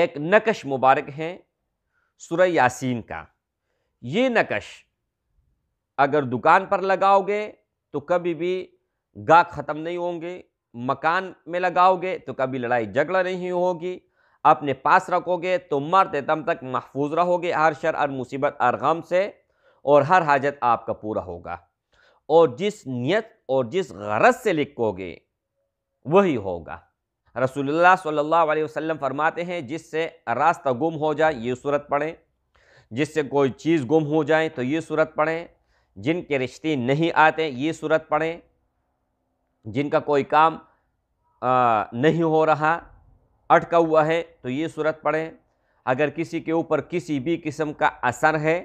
एक नकश मुबारक है सुर यासीन का ये नकश अगर दुकान पर लगाओगे तो कभी भी गा ख़त्म नहीं होंगे मकान में लगाओगे तो कभी लड़ाई झगड़ा नहीं होगी अपने पास रखोगे तो मरते दम तक महफूज रहोगे हर शर और मुसीबत और गम से और हर हाजत आपका पूरा होगा और जिस नियत और जिस गरज से लिखोगे वही होगा रसूलुल्लाह सल्लल्लाहु अलैहि वसल्लम फरमाते हैं जिससे रास्ता गुम हो जाए ये सूरत पढ़ें जिससे कोई चीज़ गुम हो जाए तो ये सूरत पढ़ें जिनके रिश्ते नहीं आते ये सूरत पढ़ें जिनका कोई काम आ, नहीं हो रहा अटका हुआ है तो ये सूरत पढ़ें अगर किसी के ऊपर किसी भी किस्म का असर है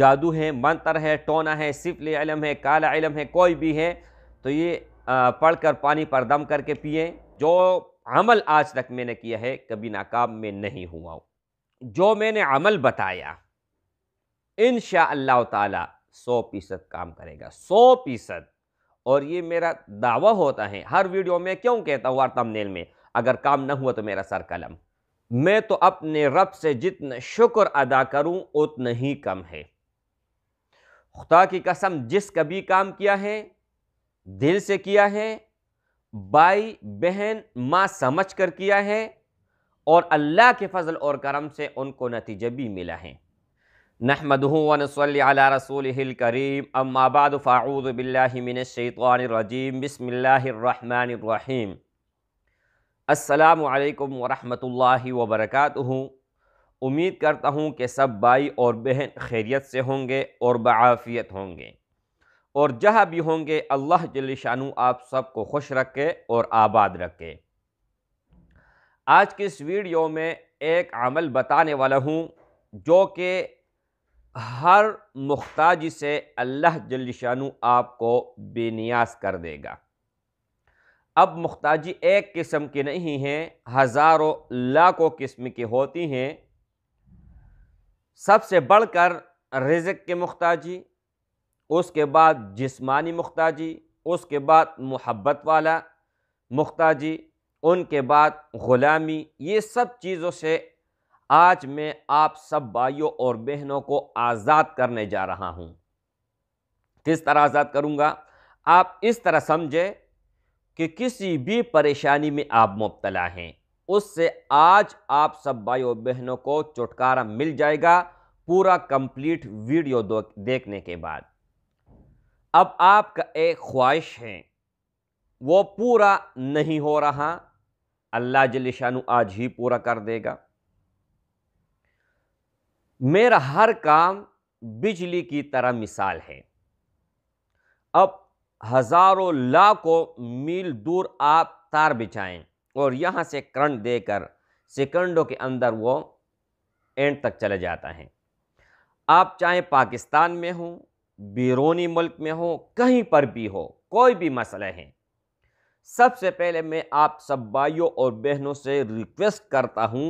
जादू है मंत्र है टोना है सिफल इलम है काला इलम है कोई भी है तो ये पढ़ कर पानी पर दम करके पिए जो अमल आज तक मैंने किया है कभी नाकाम में नहीं हुआ हूँ जो मैंने अमल बताया इन शह ताला सौ फीसद काम करेगा सौ फीसद और ये मेरा दावा होता है हर वीडियो में क्यों कहता हूँ तमनेल में अगर काम ना हुआ तो मेरा सर कलम मैं तो अपने रब से जितना शुक्र अदा करूं उतना ही कम है खुदा की कसम जिस कभी काम किया है दिल से किया है भाई बहन माँ समझ कर किया है और अल्लाह के फजल और करम से उनको नतीजा भी मिला है नहमद वनसल्ला रसूल करीम अम्माबाद फ़ाऊदबिल्लिमिनशैतवानरजीम बसमीम अल्लाम वरहमल वबरक उम्मीद करता हूँ कि सब भाई और बहन खैरियत से होंगे और बाफ़ियत होंगे और जहाँ भी होंगे अल्लाह जल आप सबको खुश रखे और आबाद रखे आज की इस वीडियो में एक अमल बताने वाला हूँ जो कि हर मुख्ताज से अल्लाह जल आपको बेनियाज कर देगा अब मुख्ताजी एक किस्म की नहीं हैं हज़ारों लाखों किस्म की होती हैं सबसे बढ़कर रिज़क के मुख्ताजी उसके बाद जिस्मानी मुख्ताजी उसके बाद मोहब्बत वाला मुख्ताजी उनके बाद ग़ुलामी ये सब चीज़ों से आज मैं आप सब भाइयों और बहनों को आज़ाद करने जा रहा हूँ किस तरह आज़ाद करूँगा आप इस तरह समझे कि किसी भी परेशानी में आप मुबतला हैं उससे आज आप सब भाइयों बहनों को छुटकारा मिल जाएगा पूरा कंप्लीट वीडियो देखने के बाद अब आपका एक ख्वाहिश है वो पूरा नहीं हो रहा अल्लाह जलिशानु आज ही पूरा कर देगा मेरा हर काम बिजली की तरह मिसाल है अब हज़ारों लाखों मील दूर आप तार बिछाएं और यहां से करंट देकर सेकंडों के अंदर वो एंड तक चला जाता है आप चाहे पाकिस्तान में हों बैरूनी मुल्क में हो कहीं पर भी हो कोई भी मसले हैं सबसे पहले मैं आप सब भाइयों और बहनों से रिक्वेस्ट करता हूं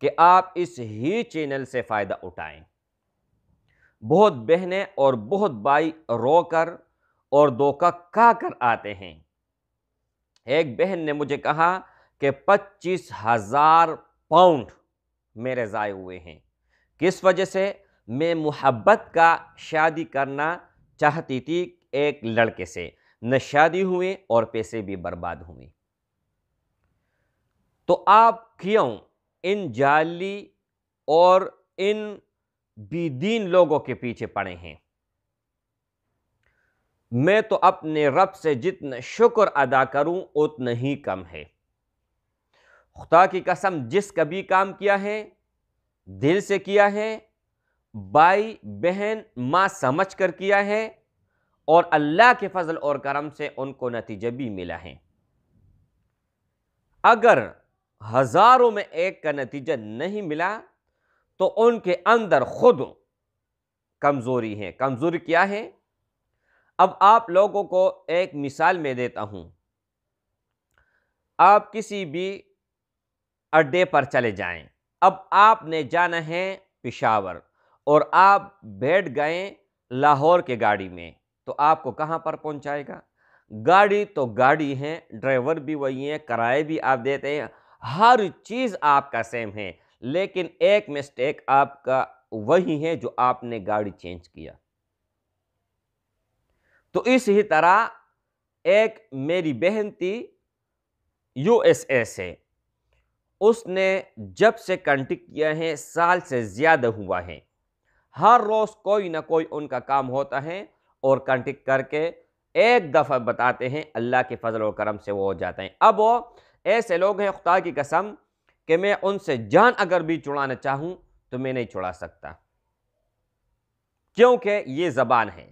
कि आप इस ही चैनल से फ़ायदा उठाएं बहुत बहनें और बहुत भाई रोकर और धोखा खा कर आते हैं एक बहन ने मुझे कहा कि पच्चीस हज़ार पाउंड मेरे ज़ाय हुए हैं किस वजह से में मोहब्बत का शादी करना चाहती थी एक लड़के से न शादी हुए और पैसे भी बर्बाद हुए तो आप क्यों इन जाली और इन बेदीन लोगों के पीछे पड़े हैं मैं तो अपने रब से जितना शुक्र अदा करूं उतना ही कम है खुदा की कसम जिस कभी काम किया है दिल से किया है भाई बहन माँ समझ कर किया है और अल्लाह के फजल और करम से उनको नतीजे भी मिला है अगर हज़ारों में एक का नतीजा नहीं मिला तो उनके अंदर खुद कमज़ोरी है कमज़ोरी क्या है अब आप लोगों को एक मिसाल मैं देता हूं आप किसी भी अड्डे पर चले जाएं अब आपने जाना है पिशावर और आप बैठ गए लाहौर के गाड़ी में तो आपको कहाँ पर पहुँचाएगा गाड़ी तो गाड़ी है ड्राइवर भी वही है किराए भी आप देते हैं हर चीज़ आपका सेम है लेकिन एक मिस्टेक आपका वही है जो आपने गाड़ी चेंज किया तो इसी तरह एक मेरी बहन थी यूएसए से उसने जब से कंटिक किया है साल से ज़्यादा हुआ है हर रोज़ कोई ना कोई उनका काम होता है और कंटिक करके एक दफ़ा बताते हैं अल्लाह के फजल और करम से वो हो जाते हैं अब वो ऐसे लोग हैं खुदा की कसम कि मैं उनसे जान अगर भी छुड़ाना चाहूँ तो मैं नहीं छुड़ा सकता क्योंकि ये ज़बान है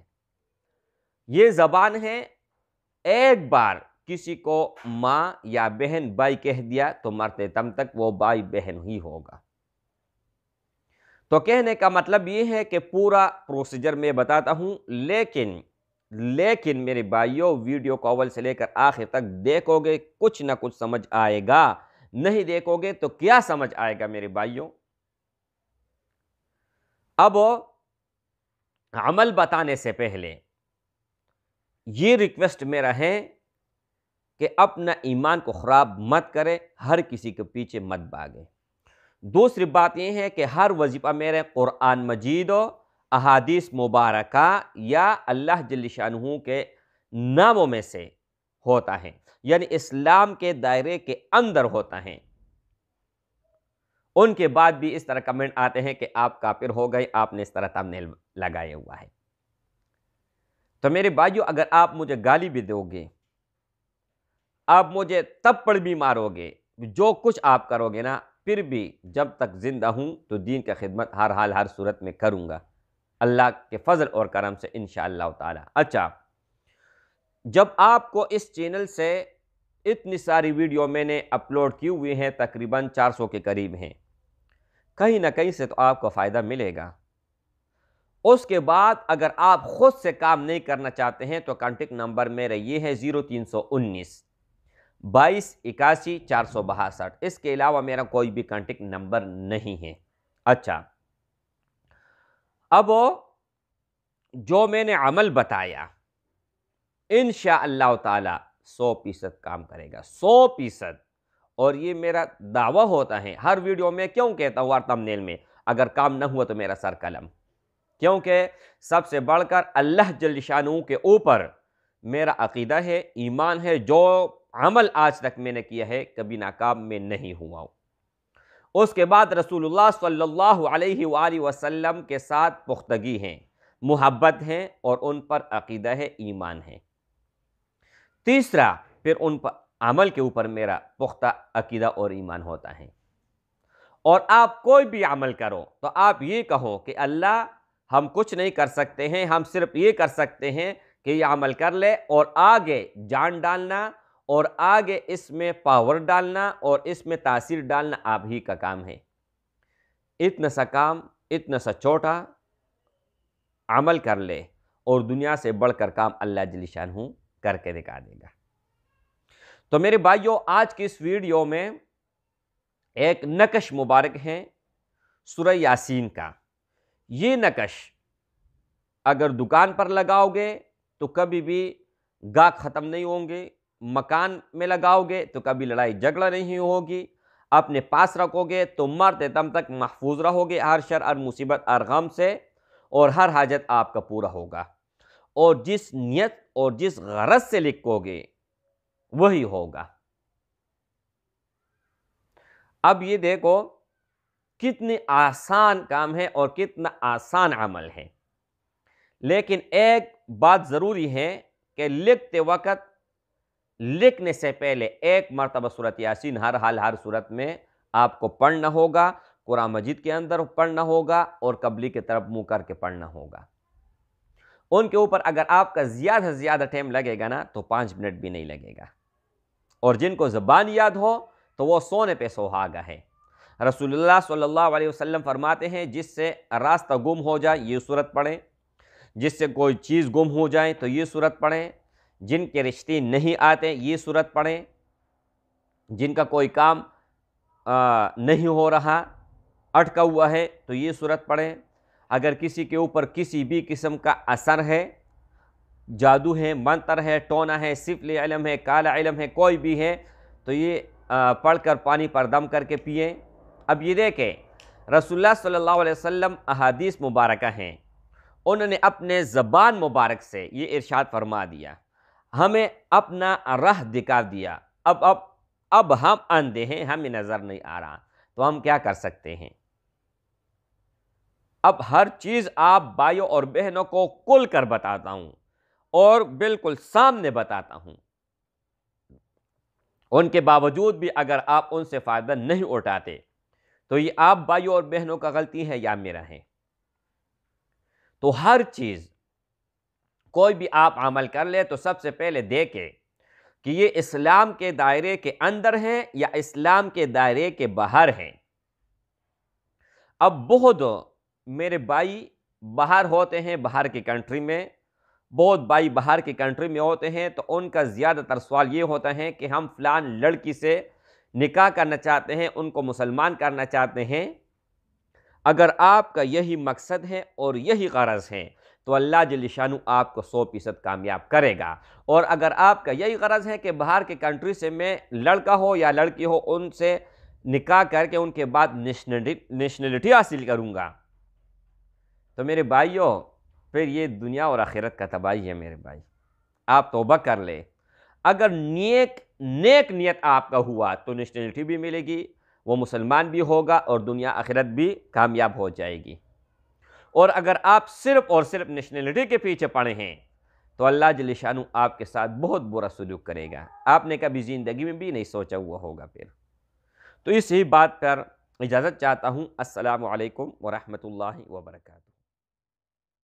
ये ज़बान है एक बार किसी को माँ या बहन भाई कह दिया तो मरते दम तक वो भाई बहन ही होगा तो कहने का मतलब ये है कि पूरा प्रोसीजर मैं बताता हूँ लेकिन लेकिन मेरे भाइयों वीडियो को अवल से लेकर आखिर तक देखोगे कुछ ना कुछ समझ आएगा नहीं देखोगे तो क्या समझ आएगा मेरे भाइयों अब अमल बताने से पहले ये रिक्वेस्ट मेरा है कि अपना ईमान को ख़राब मत करें हर किसी के पीछे मत भागें दूसरी बात यह है कि हर वजीफ़ा मेरे क़ुरान मजीद अहादीस मुबारक या अल्लाह जलशानहू के नामों में से होता है यानी इस्लाम के दायरे के अंदर होता है उनके बाद भी इस तरह कमेंट आते हैं कि आप काफिर हो गए आपने इस तरह तमनेल लगाया हुआ है तो मेरे भाइयों अगर आप मुझे गाली भी दोगे आप मुझे तप्पड़ भी मारोगे जो कुछ आप करोगे ना फिर भी जब तक ज़िंदा हूँ तो दीन का खिदमत हर हाल हर सूरत में करूँगा अल्लाह के फजल और करम से इन ताला अच्छा जब आपको इस चैनल से इतनी सारी वीडियो मैंने अपलोड की हुई हैं तकरीबन 400 के करीब हैं कहीं ना कहीं से तो आपको फ़ायदा मिलेगा उसके बाद अगर आप ख़ुद से काम नहीं करना चाहते हैं तो कॉन्टेक्ट नंबर मेरा ये है ज़ीरो तीन सौ उन्नीस बाईस इक्यासी चार सौ बासठ इसके अलावा मेरा कोई भी कॉन्टेक्ट नंबर नहीं है अच्छा अब जो मैंने अमल बताया इन ताला सौ फीसद काम करेगा सौ फीसद और ये मेरा दावा होता है हर वीडियो में क्यों कहता हूँ तमनेल में अगर काम ना हुआ तो मेरा सर कलम क्योंकि सबसे बढ़कर अल्लाह जल के ऊपर मेरा अकीदा है ईमान है जो अमल आज तक मैंने किया है कभी नाकाम में नहीं हुआ हूँ उसके बाद रसूलुल्लाह सल्लल्लाहु अलैहि वसल्लम के साथ पुख्तगी हैं मोहब्बत हैं और उन पर अकीदा है ईमान है तीसरा फिर उन पर अमल के ऊपर मेरा पुख्ता अकीदा और ईमान होता है और आप कोई भी अमल करो तो आप ये कहो कि अल्लाह हम कुछ नहीं कर सकते हैं हम सिर्फ ये कर सकते हैं कि ये अमल कर ले और आगे जान डालना और आगे इसमें पावर डालना और इसमें तासीर डालना आप ही का काम है इतना सा काम इतना सा छोटा अमल कर ले और दुनिया से बढ़कर काम अल्लाह जलिशान हूँ करके दिखा देगा तो मेरे भाइयों आज की इस वीडियो में एक नकश मुबारक है सुर यासीन का ये नकश अगर दुकान पर लगाओगे तो कभी भी गाह ख़त्म नहीं होंगे मकान में लगाओगे तो कभी लड़ाई झगड़ा नहीं होगी अपने पास रखोगे तो मरते दम तक महफूज रहोगे हर शर और मुसीबत और गम से और हर हाजत आपका पूरा होगा और जिस नियत और जिस गरज से लिखोगे वही होगा अब ये देखो कितने आसान काम है और कितना आसान अमल है लेकिन एक बात ज़रूरी है कि लिखते वक्त लिखने से पहले एक मरतबा सूरत यासिन हर हाल हर सूरत में आपको पढ़ना होगा कुरान मजिद के अंदर पढ़ना होगा और कबली की तरफ मुँह करके पढ़ना होगा उनके ऊपर अगर आपका ज़्यादा से ज़्यादा टाइम लगेगा ना तो पाँच मिनट भी नहीं लगेगा और जिनको ज़बान याद हो तो वह सोने पर सुहागा है रसूलुल्लाह सल्लल्लाहु अलैहि वसल्लम फरमाते हैं जिससे रास्ता गुम हो जाए ये सूरत पढ़ें जिससे कोई चीज़ गुम हो जाए तो ये सूरत पढ़ें जिनके रिश्ते नहीं आते ये सूरत पढ़ें जिनका कोई काम आ, नहीं हो रहा अटका हुआ है तो ये सूरत पढ़ें अगर किसी के ऊपर किसी भी किस्म का असर है जादू है मंत्र है टोना है सिफल इलम है काला इलम है कोई भी है तो ये पढ़ कर पानी पर दम करके पिए अब ये देखें रसुल्ला सल्लल्लाहु अलैहि वसल्लम अहादीस मुबारक हैं उन्होंने अपने ज़बान मुबारक से ये इरशाद फरमा दिया हमें अपना राह दिखा दिया अब अब अब हम अंधे हैं हमें नज़र नहीं आ रहा तो हम क्या कर सकते हैं अब हर चीज़ आप भाइयों और बहनों को कुल कर बताता हूँ और बिल्कुल सामने बताता हूँ उनके बावजूद भी अगर आप उनसे फ़ायदा नहीं उठाते तो ये आप भाइयों और बहनों का गलती है या मेरा है तो हर चीज़ कोई भी आप अमल कर ले तो सबसे पहले देखें कि ये इस्लाम के दायरे के अंदर हैं या इस्लाम के दायरे के बाहर हैं अब बहुत मेरे भाई बाहर होते हैं बाहर की कंट्री में बहुत भाई बाहर की कंट्री में होते हैं तो उनका ज़्यादातर सवाल ये होता है कि हम फ़लान लड़की से निकाह करना चाहते हैं उनको मुसलमान करना चाहते हैं अगर आपका यही मकसद है और यही गर्ज़ है तो अल्लाह जलिशानु आपको सौ फीसद कामयाब करेगा और अगर आपका यही गर्ज़ है कि बाहर के कंट्री से मैं लड़का हो या लड़की हो उनसे निकाह करके उनके बाद नेशनलिटी हासिल करूँगा तो मेरे भाइयों फिर ये दुनिया और आखिरत का तबाही है मेरे भाई आप तोबा कर ले अगर नेक नेक नियत आपका हुआ तो नेशनलिटी भी मिलेगी वो मुसलमान भी होगा और दुनिया आखिरत भी कामयाब हो जाएगी और अगर आप सिर्फ और सिर्फ नेशनलिटी के पीछे पड़े हैं तो अल्लाह जलिशानु आपके साथ बहुत बुरा सलूक करेगा आपने कभी ज़िंदगी में भी नहीं सोचा हुआ होगा फिर तो इसी बात पर इजाज़त चाहता हूँ असलकम वरहमल वर्का